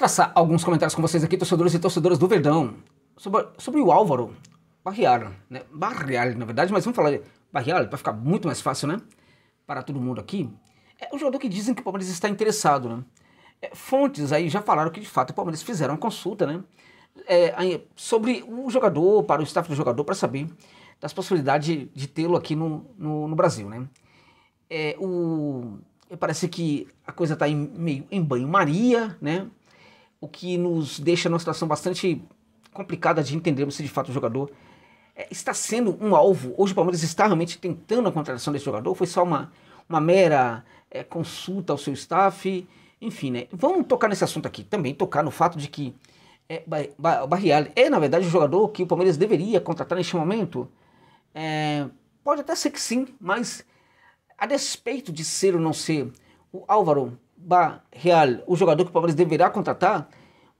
traçar alguns comentários com vocês aqui, torcedores e torcedoras do Verdão, sobre, sobre o Álvaro Barrial, né? Barrial, na verdade, mas vamos falar de Barrial para ficar muito mais fácil, né? Para todo mundo aqui. É o jogador que dizem que o Palmeiras está interessado, né? É, fontes aí já falaram que de fato o Palmeiras fizeram uma consulta, né? É, sobre o jogador, para o staff do jogador, para saber das possibilidades de, de tê-lo aqui no, no, no, Brasil, né? É, o, parece que a coisa está meio em banho-maria, né? o que nos deixa numa situação bastante complicada de entendermos se de fato o jogador eh, está sendo um alvo. Hoje o Palmeiras está realmente tentando a contratação desse jogador, foi só uma, uma mera é, consulta ao seu staff, enfim, né? Vamos tocar nesse assunto aqui também, tocar no fato de que é, eh, o Barrial é, na verdade, o jogador que o Palmeiras deveria contratar neste momento. É, pode até ser que sim, mas a despeito de ser ou não ser o Álvaro Real, o jogador que o Palmeiras deverá contratar,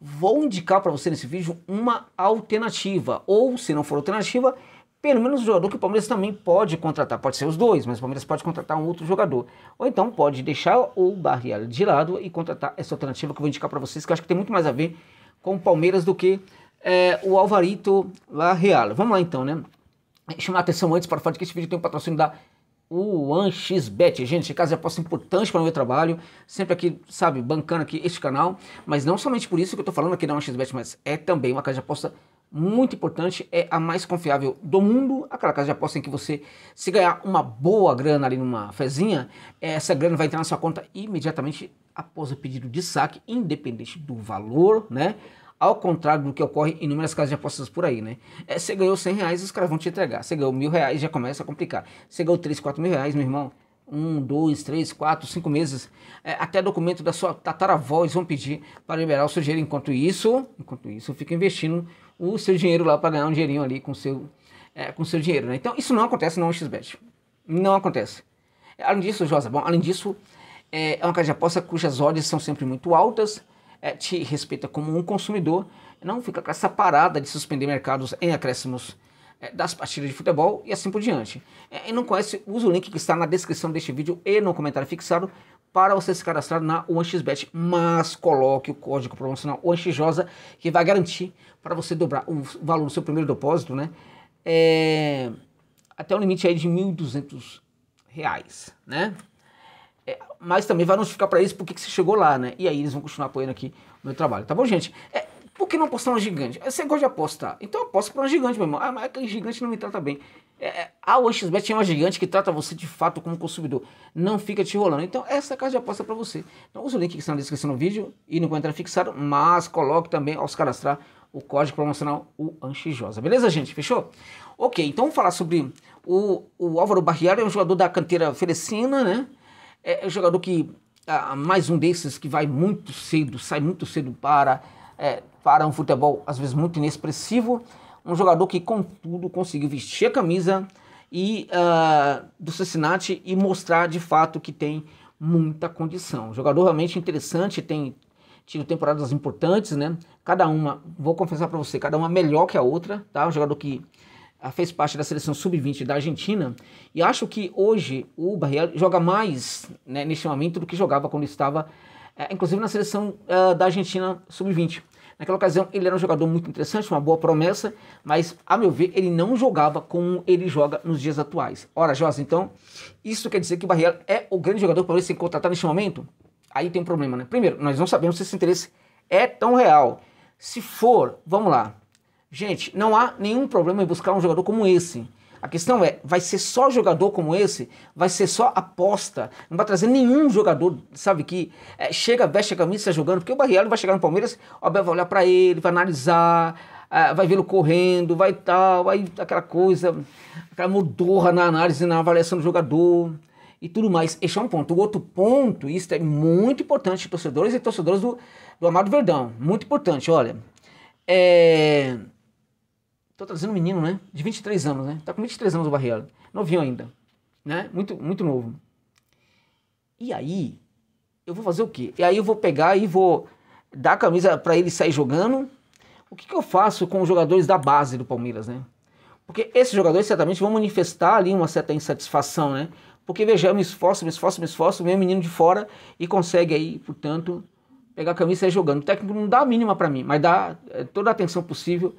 vou indicar para você nesse vídeo uma alternativa. Ou, se não for alternativa, pelo menos o jogador que o Palmeiras também pode contratar. Pode ser os dois, mas o Palmeiras pode contratar um outro jogador. Ou então pode deixar o Barrial de lado e contratar essa alternativa que eu vou indicar para vocês, que eu acho que tem muito mais a ver com o Palmeiras do que é, o Alvarito Barrial. Vamos lá então, né? Chamar atenção antes para o fato de que esse vídeo tem um patrocínio da o OneXBet. Gente, esse caso é aposta importante para o meu trabalho, sempre aqui, sabe, bancando aqui este canal, mas não somente por isso que eu estou falando aqui da OneXBet, é mas é também uma casa de aposta muito importante, é a mais confiável do mundo, aquela casa de aposta em que você, se ganhar uma boa grana ali numa fezinha, essa grana vai entrar na sua conta imediatamente após o pedido de saque, independente do valor, né? Ao contrário do que ocorre em inúmeras casas de apostas por aí, né? É, você ganhou 100 reais, os caras vão te entregar. Você ganhou mil reais, já começa a complicar. Você ganhou 3, 4 mil reais, meu irmão. Um, dois, três, quatro, cinco meses. É, até documento da sua tataravó eles vão pedir para liberar o seu dinheiro. Enquanto isso, enquanto isso, fica investindo o seu dinheiro lá para ganhar um dinheirinho ali com seu, é, com seu dinheiro, né? Então, isso não acontece no XBet. Não acontece. Além disso, Josa, bom, além disso, é, é uma casa de aposta cujas odds são sempre muito altas é, te respeita como um consumidor, não fica com essa parada de suspender mercados em acréscimos é, das partidas de futebol e assim por diante. É, e não conhece, usa o link que está na descrição deste vídeo e no comentário fixado para você se cadastrar na OneXBet, mas coloque o código promocional OneXJosa que vai garantir para você dobrar o valor do seu primeiro depósito, né? É, até o um limite aí de R$ 1.200, né? É, mas também vai notificar para eles porque que você chegou lá, né? E aí eles vão continuar apoiando aqui o meu trabalho, tá bom, gente? É, por que não apostar uma gigante? É, você gosta de apostar, então aposta para uma gigante, meu irmão. Ah, mas aquele gigante não me trata bem. É, é a OXBet é uma gigante que trata você de fato como consumidor. Não fica te rolando Então, essa é a casa de aposta para você. Então, usa o link que está na descrição do vídeo e no comentário fixado, mas coloque também ao se cadastrar o código promocional o Anxijosa. Beleza, gente? Fechou? Ok, então vamos falar sobre o, o Álvaro Barriar é um jogador da canteira ferecina, né? É, é, um jogador que ah, mais um desses que vai muito cedo, sai muito cedo para, é, para um futebol às vezes muito inexpressivo. Um jogador que, contudo, conseguiu vestir a camisa e ah, do Cincinnati e mostrar de fato que tem muita condição. Um jogador realmente interessante, tem tido temporadas importantes, né? Cada uma, vou confessar para você, cada uma melhor que a outra, tá? Um jogador que fez parte da seleção sub-20 da Argentina e acho que hoje o Barriel joga mais né, neste momento do que jogava quando estava, é, inclusive na seleção uh, da Argentina sub-20. Naquela ocasião ele era um jogador muito interessante, uma boa promessa, mas a meu ver ele não jogava como ele joga nos dias atuais. Ora, Jos, então isso quer dizer que o Barriel é o grande jogador para você contratar tá, neste momento? Aí tem um problema, né? Primeiro, nós não sabemos se esse interesse é tão real. Se for, vamos lá, Gente, não há nenhum problema em buscar um jogador como esse. A questão é, vai ser só jogador como esse? Vai ser só aposta? Não vai trazer nenhum jogador, sabe, que é, chega, veste a camisa jogando, porque o Barriello vai chegar no Palmeiras, o Abel vai olhar para ele, vai analisar, é, vai vê-lo correndo, vai tal, aí aquela coisa, aquela mudorra na análise, na avaliação do jogador e tudo mais. Esse é um ponto. O outro ponto, isso é muito importante, torcedores e torcedores do, do Amado Verdão, muito importante, olha, é... Tô trazendo um menino, né? De 23 anos, né? Tá com 23 anos o Barriela. Novinho ainda. Né? Muito, muito novo. E aí, eu vou fazer o quê? E aí eu vou pegar e vou dar a camisa para ele sair jogando. O que, que eu faço com os jogadores da base do Palmeiras, né? Porque esses jogadores certamente vão manifestar ali uma certa insatisfação, né? Porque veja, eu me esforço, me esforço, me esforço, vem menino de fora e consegue aí, portanto, pegar a camisa e sair jogando. O técnico não dá a mínima para mim, mas dá eh, toda a atenção possível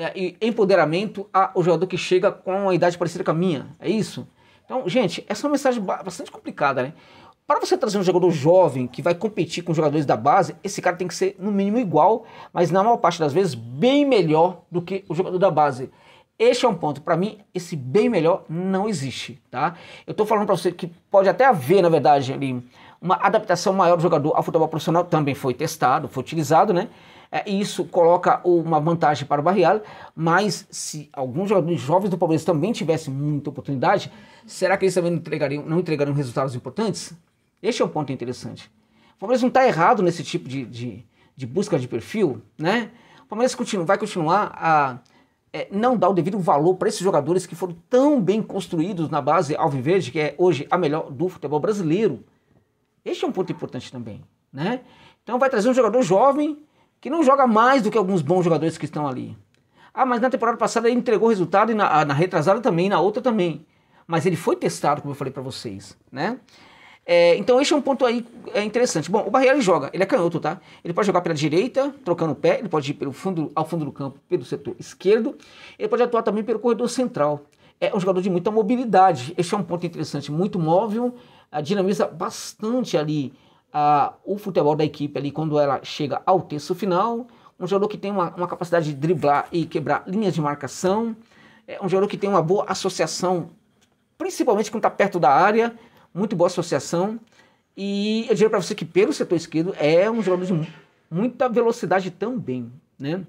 é, e empoderamento ao jogador que chega com uma idade parecida com a minha. É isso? Então, gente, essa é uma mensagem bastante complicada, né? Para você trazer um jogador jovem que vai competir com os jogadores da base, esse cara tem que ser no mínimo igual, mas na maior parte das vezes bem melhor do que o jogador da base. Este é um ponto. Para mim, esse bem melhor não existe, tá? Eu estou falando para você que pode até haver, na verdade, ali uma adaptação maior do jogador ao futebol profissional também foi testado, foi utilizado, né? É, isso coloca uma vantagem para o barrial, mas se alguns jogadores jovens do Palmeiras também tivessem muita oportunidade, será que eles também não entregariam, não entregariam resultados importantes? Este é um ponto interessante. O Palmeiras não está errado nesse tipo de, de, de, busca de perfil, né? O Palmeiras continua, vai continuar a é, não dar o devido valor para esses jogadores que foram tão bem construídos na base Alviverde, que é hoje a melhor do futebol brasileiro. Este é um ponto importante também, né? Então vai trazer um jogador jovem que não joga mais do que alguns bons jogadores que estão ali. Ah, mas na temporada passada ele entregou resultado e na, ah, na retrasada também, na outra também. Mas ele foi testado, como eu falei para vocês, né? É, então esse é um ponto aí é interessante. Bom, o Barriere joga, ele é canhoto, tá? Ele pode jogar pela direita, trocando o pé, ele pode ir pelo fundo, ao fundo do campo, pelo setor esquerdo, ele pode atuar também pelo corredor central. É um jogador de muita mobilidade, esse é um ponto interessante, muito móvel, ah, dinamiza bastante ali ah, o futebol da equipe ali quando ela chega ao terço final. Um jogador que tem uma, uma capacidade de driblar e quebrar linhas de marcação. É um jogador que tem uma boa associação, principalmente quando está perto da área, muito boa associação. E eu diria para você que pelo setor esquerdo é um jogador de muita velocidade também, né?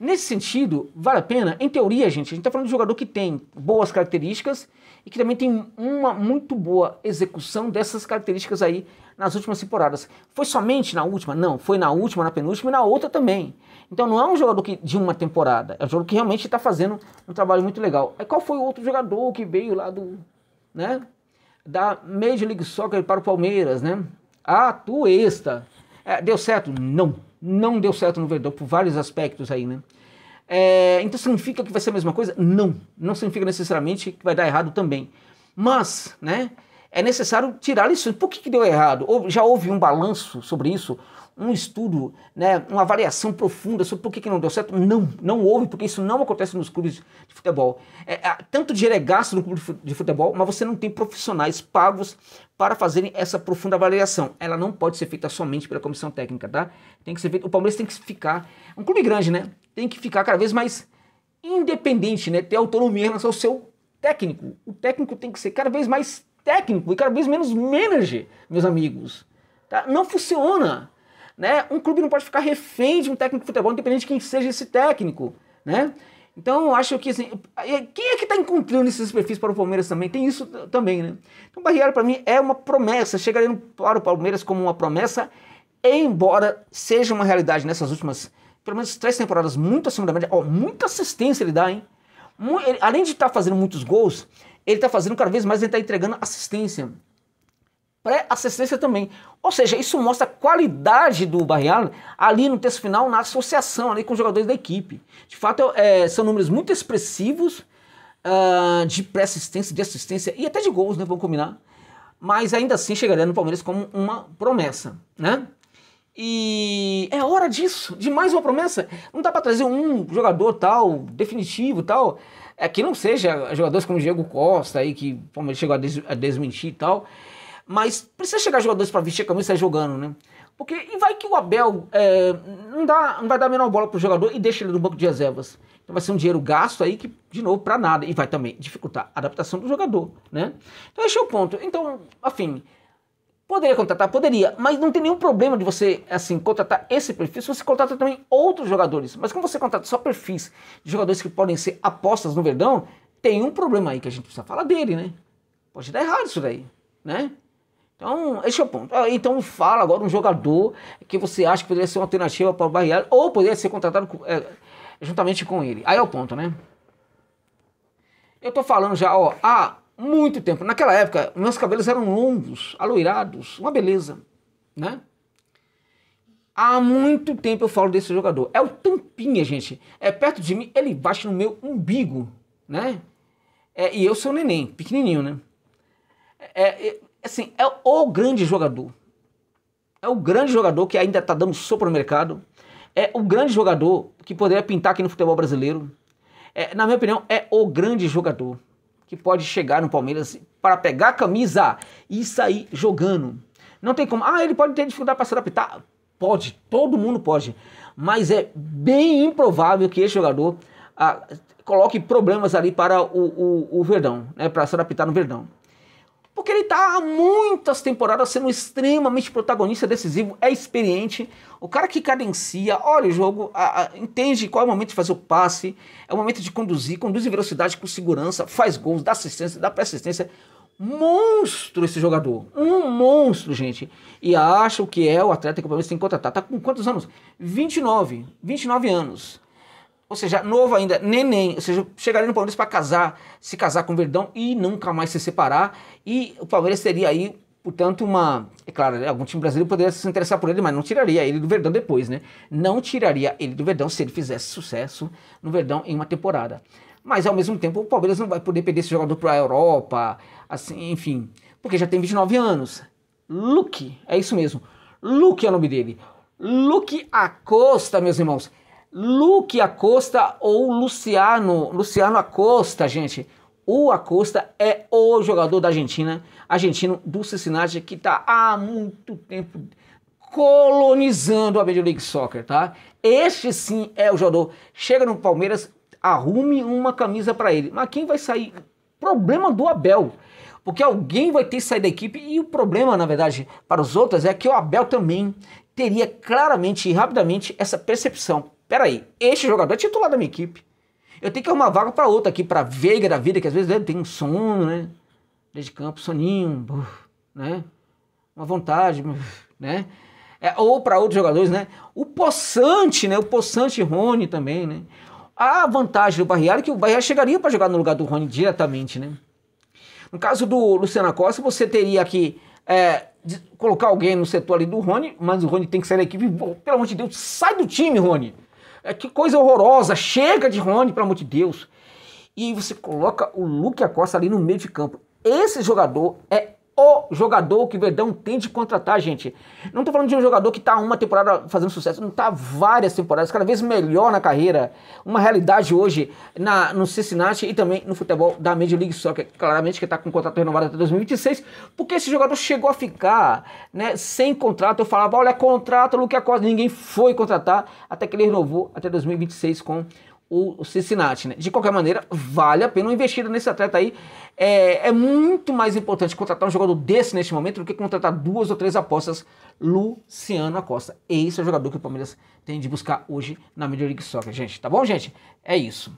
Nesse sentido, vale a pena? Em teoria, gente, a gente está falando de um jogador que tem boas características e que também tem uma muito boa execução dessas características aí nas últimas temporadas. Foi somente na última? Não, foi na última, na penúltima e na outra também. Então não é um jogador que, de uma temporada, é um jogador que realmente está fazendo um trabalho muito legal. Aí qual foi o outro jogador que veio lá do, né, da Major League Soccer para o Palmeiras, né? Ah, tu esta. É, deu certo? Não não deu certo no Verdão, por vários aspectos aí, né? É, então significa que vai ser a mesma coisa? Não. Não significa necessariamente que vai dar errado também. Mas, né? É necessário tirar lições. Por que, que deu errado? Ou já houve um balanço sobre isso? um estudo, né, uma avaliação profunda sobre por que, que não deu certo. Não, não houve, porque isso não acontece nos clubes de futebol. É, é tanto dinheiro é gasto no clube de futebol, mas você não tem profissionais pagos para fazerem essa profunda avaliação. Ela não pode ser feita somente pela comissão técnica, tá? Tem que ser feito, o Palmeiras tem que ficar, um clube grande, né? Tem que ficar cada vez mais independente, né? Ter autonomia em relação ao seu técnico. O técnico tem que ser cada vez mais técnico e cada vez menos manager, meus amigos. Tá? Não funciona. Né? Um clube não pode ficar refém de um técnico de futebol, independente de quem seja esse técnico. Né? Então, eu acho que assim, quem é que está encontrando esses perfis para o Palmeiras também? Tem isso também, né? Então, o Barriero, para mim, é uma promessa. Chegaria para o Palmeiras como uma promessa, embora seja uma realidade nessas últimas, pelo menos, três temporadas, muito acima da média. Ó, muita assistência ele dá, hein? Ele, além de estar tá fazendo muitos gols, ele está fazendo cada vez mais, ele está entregando assistência pré-assistência também. Ou seja, isso mostra a qualidade do Barrial ali no texto final, na associação ali com os jogadores da equipe. De fato, é, são números muito expressivos uh, de pré-assistência, de assistência e até de gols, né? Vamos combinar. Mas ainda assim chegaria no Palmeiras como uma promessa, né? E é hora disso, de mais uma promessa. Não dá para trazer um jogador tal, definitivo tal, é que não seja jogadores como Diego Costa aí, que o Palmeiras chegou a, des a desmentir e tal. Mas precisa chegar jogadores para vestir a camisa e sair jogando, né? Porque e vai que o Abel é, não, dá, não vai dar a menor bola pro jogador e deixa ele no banco de reservas. Então vai ser um dinheiro gasto aí que, de novo, para nada. E vai também dificultar a adaptação do jogador, né? Então esse é o ponto. Então, afim, poderia contratar? Poderia, mas não tem nenhum problema de você, assim, contratar esse perfil se você contrata também outros jogadores. Mas quando você contrata só perfis de jogadores que podem ser apostas no Verdão, tem um problema aí que a gente precisa falar dele, né? Pode dar errado isso daí, né? Então, esse é o ponto. Ah, então, fala agora um jogador que você acha que poderia ser uma alternativa para o Barrial ou poderia ser contratado é, juntamente com ele. Aí é o ponto, né? Eu tô falando já, ó, há muito tempo. Naquela época, meus cabelos eram longos, alourados, uma beleza, né? Há muito tempo eu falo desse jogador. É o Tampinha, gente. É perto de mim, ele bate no meu umbigo, né? É, e eu sou neném, pequenininho, né? é, é assim, é o grande jogador. É o grande jogador que ainda está dando sopa no mercado. É o grande jogador que poderia pintar aqui no futebol brasileiro. É, na minha opinião, é o grande jogador que pode chegar no Palmeiras para pegar a camisa e sair jogando. Não tem como. Ah, ele pode ter dificuldade para se adaptar. Pode, todo mundo pode. Mas é bem improvável que esse jogador ah, coloque problemas ali para o, o, o Verdão, né, para se adaptar no Verdão. Porque ele está há muitas temporadas sendo extremamente protagonista, decisivo, é experiente. O cara que cadencia, olha o jogo, a, a, entende qual é o momento de fazer o passe, é o momento de conduzir, conduz em velocidade com segurança, faz gols, dá assistência, dá persistência. Monstro esse jogador. Um monstro, gente. E acho que é o atleta que o Palmeiras tem que contratar. Tá com quantos anos? 29. 29 anos. Ou seja, novo ainda, neném. Ou seja, chegaria no Palmeiras para casar, se casar com o Verdão e nunca mais se separar. E o Palmeiras teria aí, portanto, uma. É claro, né, algum time brasileiro poderia se interessar por ele, mas não tiraria ele do Verdão depois, né? Não tiraria ele do Verdão se ele fizesse sucesso no Verdão em uma temporada. Mas ao mesmo tempo, o Palmeiras não vai poder perder esse jogador para a Europa, assim, enfim, porque já tem 29 anos. Luke, é isso mesmo. Luke é o nome dele. Luke Acosta, meus irmãos. Luke Acosta ou Luciano, Luciano Acosta, gente. O Acosta é o jogador da Argentina, argentino do Cincinnati, que está há muito tempo colonizando a Major League Soccer, tá? Este sim é o jogador. Chega no Palmeiras, arrume uma camisa para ele. Mas quem vai sair? Problema do Abel. Porque alguém vai ter que sair da equipe e o problema, na verdade, para os outros é que o Abel também teria claramente e rapidamente essa percepção pera aí este jogador é titular da minha equipe. Eu tenho que arrumar vaga para outra aqui, para Veiga da vida, que às vezes né, tem um sono, né? Desde campo, soninho, né? Uma vontade, né? É, ou para outros jogadores, né? O Poçante, né? O Poçante Rony também, né? A vantagem do Barrial é que o Barrial chegaria para jogar no lugar do Rony diretamente, né? No caso do Luciano Costa, você teria que é, colocar alguém no setor ali do Rony, mas o Rony tem que sair da equipe. Pelo amor de Deus, sai do time, Rony! É que coisa horrorosa, chega de Rony, pelo amor de Deus. E você coloca o Luque Acosta ali no meio de campo. Esse jogador é o jogador que o Verdão tem de contratar, gente. Não estou falando de um jogador que está uma temporada fazendo sucesso, não está várias temporadas, cada vez melhor na carreira. Uma realidade hoje na, no Cincinnati e também no futebol da Major League Soccer, claramente que está com contrato renovado até 2026, porque esse jogador chegou a ficar né, sem contrato. Eu falava, olha, contrato, Luque Acosta, ninguém foi contratar, até que ele renovou até 2026 com o Cincinnati. Né? De qualquer maneira, vale a pena investir nesse atleta aí. É, é, muito mais importante contratar um jogador desse neste momento do que contratar duas ou três apostas Luciano Acosta. Esse é o jogador que o Palmeiras tem de buscar hoje na Major League Soccer, gente. Tá bom, gente? É isso.